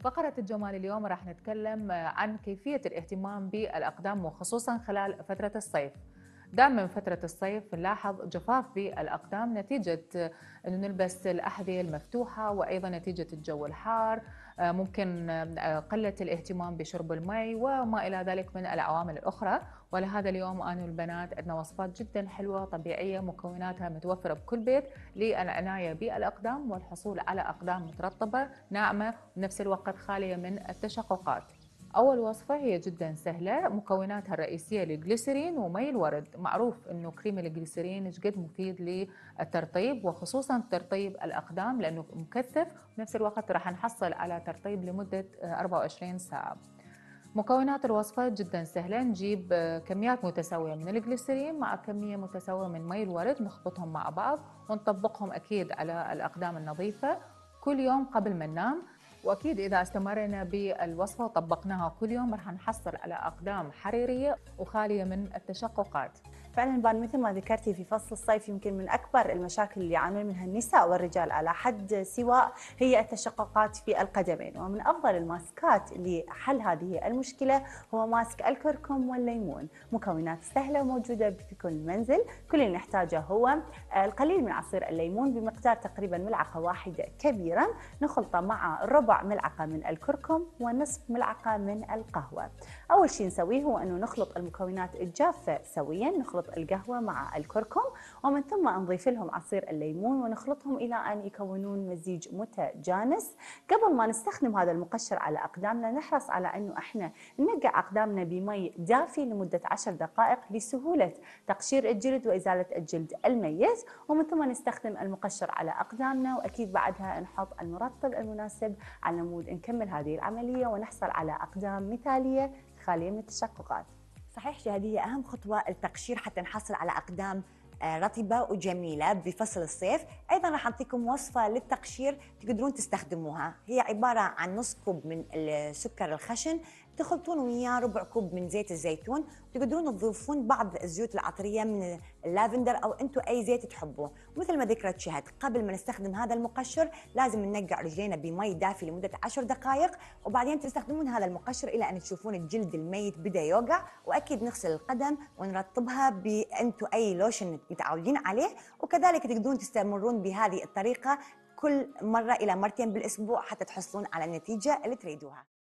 فقرة الجمال اليوم راح نتكلم عن كيفية الاهتمام بالأقدام وخصوصا خلال فترة الصيف دائما فترة الصيف نلاحظ جفاف في الأقدام نتيجة أنه نلبس الأحذية المفتوحة وأيضا نتيجة الجو الحار آه، ممكن آه، قلة الاهتمام بشرب المي وما إلى ذلك من العوامل الأخرى ولهذا اليوم أنا والبنات عندنا وصفات جدا حلوة طبيعية مكوناتها متوفرة بكل بيت للعناية بالأقدام والحصول على أقدام مترطبة ناعمة ونفس الوقت خالية من التشققات أول وصفة هي جدا سهلة مكوناتها الرئيسية الجليسرين ومي الورد معروف أنه كريم الجليسرين جد مفيد للترطيب وخصوصا ترطيب الأقدام لأنه مكثف بنفس الوقت راح نحصل على ترطيب لمدة 24 ساعة مكونات الوصفة جدا سهلة نجيب كميات متساوية من الجليسرين مع كمية متساوية من مي الورد نخبطهم مع بعض ونطبقهم أكيد على الأقدام النظيفة كل يوم قبل ما ننام واكيد اذا استمرنا بالوصفه وطبقناها كل يوم راح نحصل على اقدام حريريه وخاليه من التشققات. فعلا بان مثل ما ذكرتي في فصل الصيف يمكن من اكبر المشاكل اللي يعانون منها النساء والرجال على حد سواء هي التشققات في القدمين ومن افضل الماسكات لحل هذه المشكله هو ماسك الكركم والليمون، مكونات سهله وموجوده في كل منزل، كل اللي نحتاجه هو القليل من عصير الليمون بمقدار تقريبا ملعقه واحده كبيره نخلطه مع ربع ملعقة من الكركم ونصف ملعقة من القهوة أول شيء نسويه هو أنه نخلط المكونات الجافة سويا نخلط القهوة مع الكركم ومن ثم نضيف لهم عصير الليمون ونخلطهم إلى أن يكونون مزيج متجانس قبل ما نستخدم هذا المقشر على أقدامنا نحرص على أنه إحنا ننقع أقدامنا بمي دافي لمدة 10 دقائق لسهولة تقشير الجلد وإزالة الجلد الميت ومن ثم نستخدم المقشر على أقدامنا وأكيد بعدها نحط المرطب المناسب على مود نكمل هذه العملية ونحصل على أقدام مثالية خالية من التشققات صحيح شهادية أهم خطوة التقشير حتى نحصل على أقدام آه، رطبة وجميلة بفصل الصيف أيضا راح أعطيكم وصفة للتقشير تقدرون تستخدموها هي عبارة عن نص كوب من السكر الخشن تخلطون وياه ربع كوب من زيت الزيتون تقدرون تضيفون بعض الزيوت العطريه من اللافندر او انتم اي زيت تحبوه مثل ما ذكرت شهد قبل ما نستخدم هذا المقشر لازم ننقع رجلينا بمي دافي لمده 10 دقائق وبعدين تستخدمون هذا المقشر الى ان تشوفون الجلد الميت بدا يوقع واكيد نغسل القدم ونرطبها بانتو اي لوشن متعودين عليه وكذلك تقدرون تستمرون بهذه الطريقه كل مره الى مرتين بالاسبوع حتى تحصلون على النتيجه اللي تريدوها